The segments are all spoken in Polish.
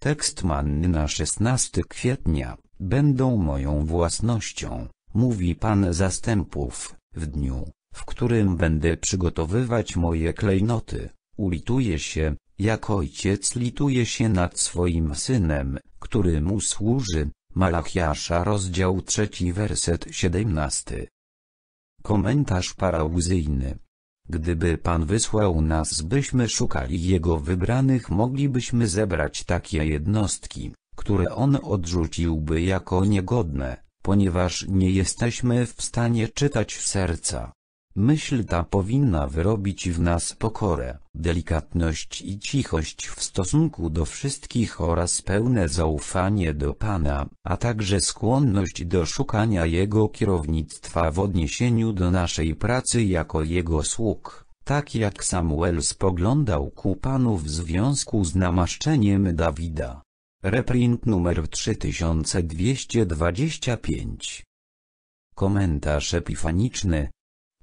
Tekst manny na 16 kwietnia, będą moją własnością, mówi Pan Zastępów, w dniu, w którym będę przygotowywać moje klejnoty, ulituje się, jak ojciec lituje się nad swoim synem, który mu służy, Malachiasza rozdział 3 werset 17. Komentarz parauzyjny Gdyby Pan wysłał nas byśmy szukali Jego wybranych moglibyśmy zebrać takie jednostki, które On odrzuciłby jako niegodne, ponieważ nie jesteśmy w stanie czytać serca. Myśl ta powinna wyrobić w nas pokorę, delikatność i cichość w stosunku do wszystkich oraz pełne zaufanie do Pana, a także skłonność do szukania Jego kierownictwa w odniesieniu do naszej pracy jako Jego sług, tak jak Samuel spoglądał ku Panu w związku z namaszczeniem Dawida. Reprint numer 3225 Komentarz epifaniczny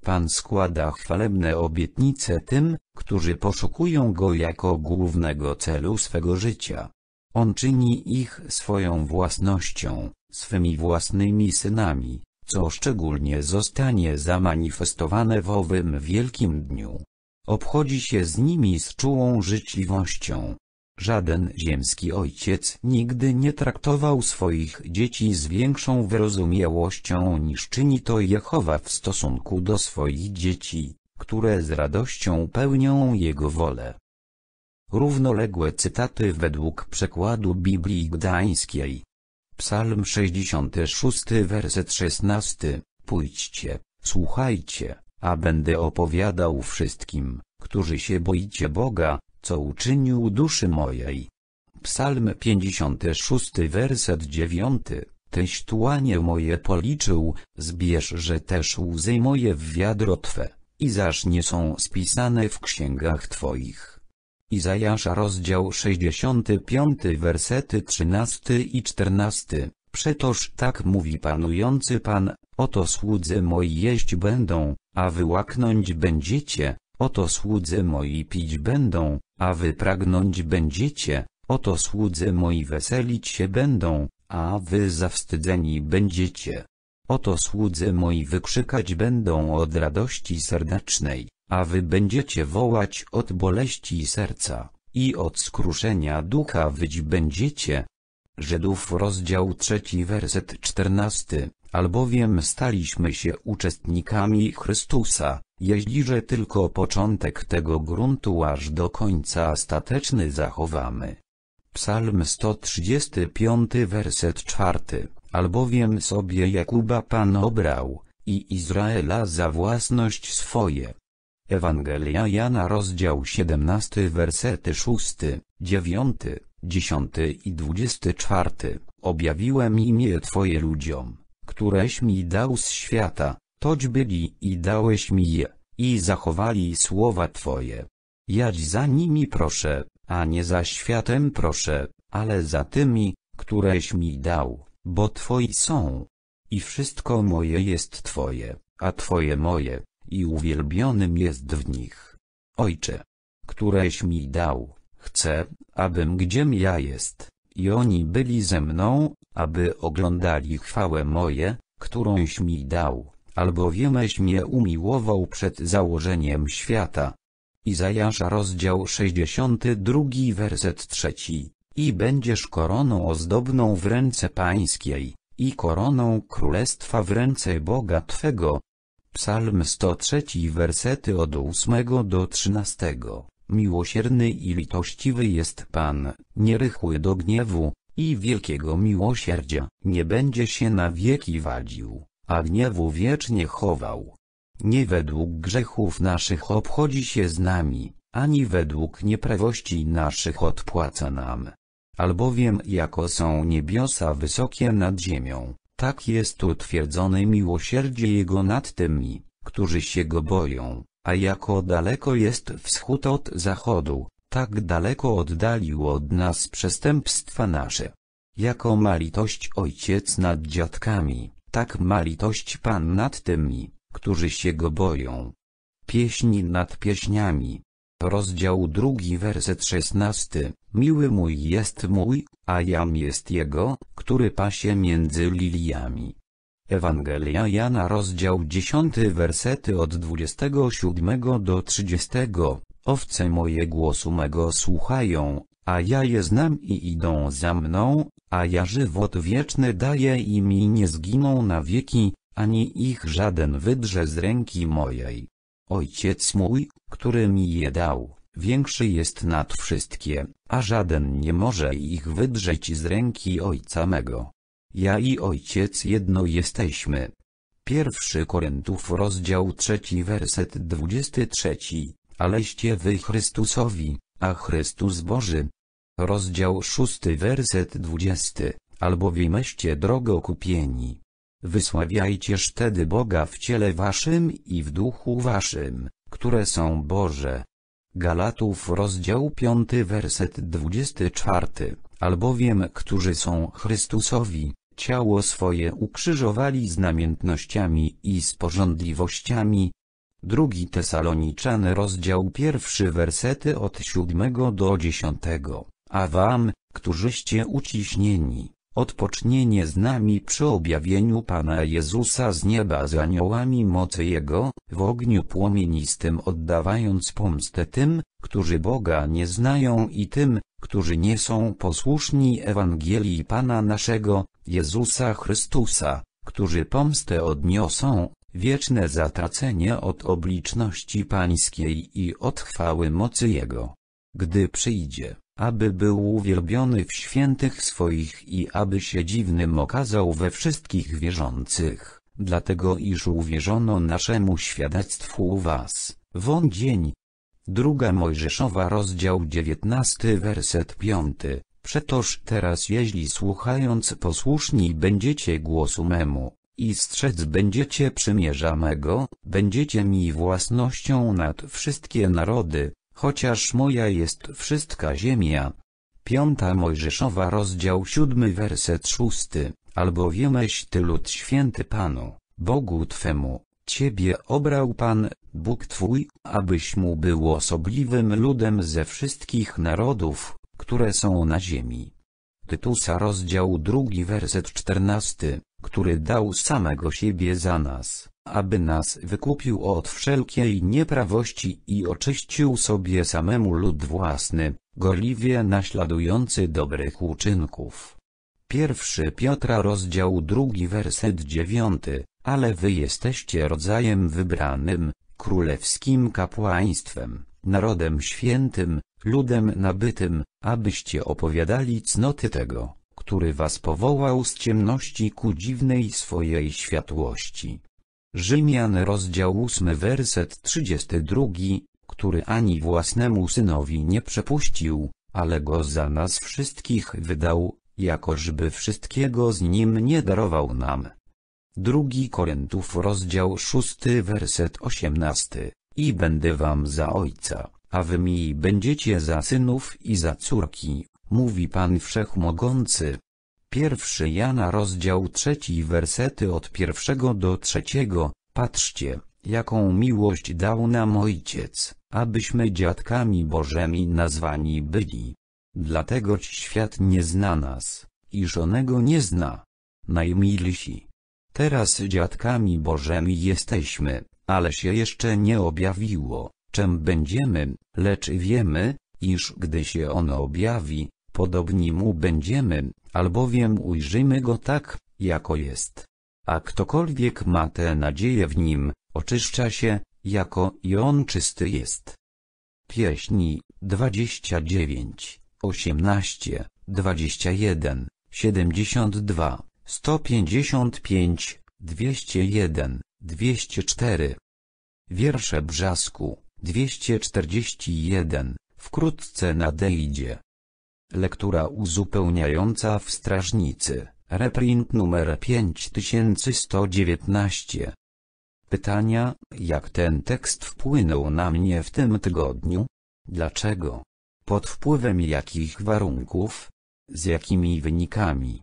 Pan składa chwalebne obietnice tym, którzy poszukują Go jako głównego celu swego życia. On czyni ich swoją własnością, swymi własnymi synami, co szczególnie zostanie zamanifestowane w owym wielkim dniu. Obchodzi się z nimi z czułą życzliwością, Żaden ziemski ojciec nigdy nie traktował swoich dzieci z większą wyrozumiałością niż czyni to Jehowa w stosunku do swoich dzieci, które z radością pełnią Jego wolę. Równoległe cytaty według przekładu Biblii Gdańskiej. Psalm 66 werset 16 Pójdźcie, słuchajcie, a będę opowiadał wszystkim, którzy się boicie Boga, co uczynił duszy mojej. Psalm 56 werset 9 Tyś tłanie moje policzył, że też łzy moje w wiadro Twe, i zaż nie są spisane w księgach Twoich. Izajasza rozdział 65 wersety 13 i 14 Przetoż tak mówi panujący Pan, oto słudzy moi jeść będą, a wyłaknąć będziecie, oto słudzy moi pić będą, a wy pragnąć będziecie, oto słudzy moi weselić się będą, a wy zawstydzeni będziecie. Oto słudzy moi wykrzykać będą od radości serdecznej, a wy będziecie wołać od boleści serca, i od skruszenia ducha wyć będziecie. Żydów rozdział trzeci werset czternasty, albowiem staliśmy się uczestnikami Chrystusa, Jeździże tylko początek tego gruntu aż do końca ostateczny zachowamy. Psalm 135 werset 4 Albowiem sobie Jakuba Pan obrał, i Izraela za własność swoje. Ewangelia Jana rozdział 17 wersety 6, 9, 10 i 24 Objawiłem imię Twoje ludziom, któreś mi dał z świata, toć byli i dałeś mi je, i zachowali słowa Twoje. Jadź za nimi proszę, a nie za światem proszę, ale za tymi, któreś mi dał, bo Twoi są. I wszystko moje jest Twoje, a Twoje moje, i uwielbionym jest w nich. Ojcze, któreś mi dał, chcę, abym gdziem ja jest, i oni byli ze mną, aby oglądali chwałę moje, którąś mi dał albowiemeś mnie umiłował przed założeniem świata. Izajasza rozdział 62 werset 3. I będziesz koroną ozdobną w ręce pańskiej, i koroną królestwa w ręce Boga Twego. Psalm 103 wersety od 8 do 13. Miłosierny i litościwy jest Pan, nierychły do gniewu, i wielkiego miłosierdzia, nie będzie się na wieki wadził a gniewu wiecznie chował. Nie według grzechów naszych obchodzi się z nami, ani według nieprawości naszych odpłaca nam. Albowiem jako są niebiosa wysokie nad ziemią, tak jest utwierdzone miłosierdzie Jego nad tymi, którzy się Go boją, a jako daleko jest wschód od zachodu, tak daleko oddalił od nas przestępstwa nasze. Jako ma litość Ojciec nad dziadkami, tak ma litość Pan nad tymi, którzy się Go boją. Pieśni nad pieśniami. Rozdział drugi werset szesnasty. Miły mój jest mój, a jam jest jego, który pasie między liliami. Ewangelia Jana rozdział 10 wersety od 27 do 30. Owce moje głosu mego słuchają, a ja je znam i idą za mną, a ja żywot wieczny daję i mi nie zginą na wieki, ani ich żaden wydrze z ręki mojej. Ojciec mój, który mi je dał, większy jest nad wszystkie, a żaden nie może ich wydrzeć z ręki ojca mego. Ja i ojciec jedno jesteśmy. Pierwszy Koryntów rozdział trzeci werset dwudziesty trzeci, aleście wy Chrystusowi, a Chrystus Boży, rozdział 6 werset 20, albowiem jesteście drogo kupieni. Wysławiajcież tedy Boga w ciele waszym i w duchu waszym, które są Boże. Galatów rozdział 5 werset 24, albowiem którzy są Chrystusowi, ciało swoje ukrzyżowali z namiętnościami i z porządliwościami. Drugi Tesaloniczany rozdział pierwszy wersety od siódmego do dziesiątego. A wam, którzyście uciśnieni, odpocznienie z nami przy objawieniu Pana Jezusa z nieba z aniołami mocy Jego, w ogniu płomienistym oddawając pomstę tym, którzy Boga nie znają i tym, którzy nie są posłuszni Ewangelii Pana naszego, Jezusa Chrystusa, którzy pomstę odniosą, wieczne zatracenie od obliczności Pańskiej i od chwały mocy Jego. Gdy przyjdzie aby był uwielbiony w świętych swoich i aby się dziwnym okazał we wszystkich wierzących, dlatego iż uwierzono naszemu świadectwu u was, won dzień. Druga Mojżeszowa rozdział 19 werset 5. Przetoż teraz jeśli słuchając posłuszni będziecie głosu memu, i strzec będziecie przymierza mego, będziecie mi własnością nad wszystkie narody, chociaż moja jest wszystka ziemia. Piąta Mojżeszowa rozdział siódmy werset szósty, albowiemeś Ty lud święty Panu, Bogu Twemu, Ciebie obrał Pan, Bóg Twój, abyś Mu był osobliwym ludem ze wszystkich narodów, które są na ziemi. Tytusa rozdział drugi werset czternasty, który dał samego siebie za nas aby nas wykupił od wszelkiej nieprawości i oczyścił sobie samemu lud własny, gorliwie naśladujący dobrych uczynków. Pierwszy Piotra rozdział drugi werset dziewiąty, ale wy jesteście rodzajem wybranym, królewskim kapłaństwem, narodem świętym, ludem nabytym, abyście opowiadali cnoty tego, który was powołał z ciemności ku dziwnej swojej światłości. Rzymian rozdział 8 werset 32, który ani własnemu synowi nie przepuścił, ale go za nas wszystkich wydał, jakożby wszystkiego z nim nie darował nam. Drugi Koryntów rozdział 6 werset 18, i będę wam za ojca, a wy mi będziecie za synów i za córki, mówi Pan Wszechmogący. Pierwszy Jana rozdział trzeci wersety od pierwszego do trzeciego, patrzcie, jaką miłość dał nam Ojciec, abyśmy dziadkami Bożemi nazwani byli. Dlatego świat nie zna nas, iż onego nie zna. Najmilsi. Teraz dziadkami Bożemi jesteśmy, ale się jeszcze nie objawiło, czym będziemy, lecz wiemy, iż gdy się ono objawi, Podobni mu będziemy, albowiem ujrzymy go tak, jako jest. A ktokolwiek ma tę nadzieję w nim, oczyszcza się, jako i on czysty jest. Pieśni 29, 18, 21, 72, 155, 201, 204. Wiersze Brzasku, 241, wkrótce nadejdzie. Lektura uzupełniająca w strażnicy, reprint numer 5119. Pytania, jak ten tekst wpłynął na mnie w tym tygodniu? Dlaczego? Pod wpływem jakich warunków? Z jakimi wynikami?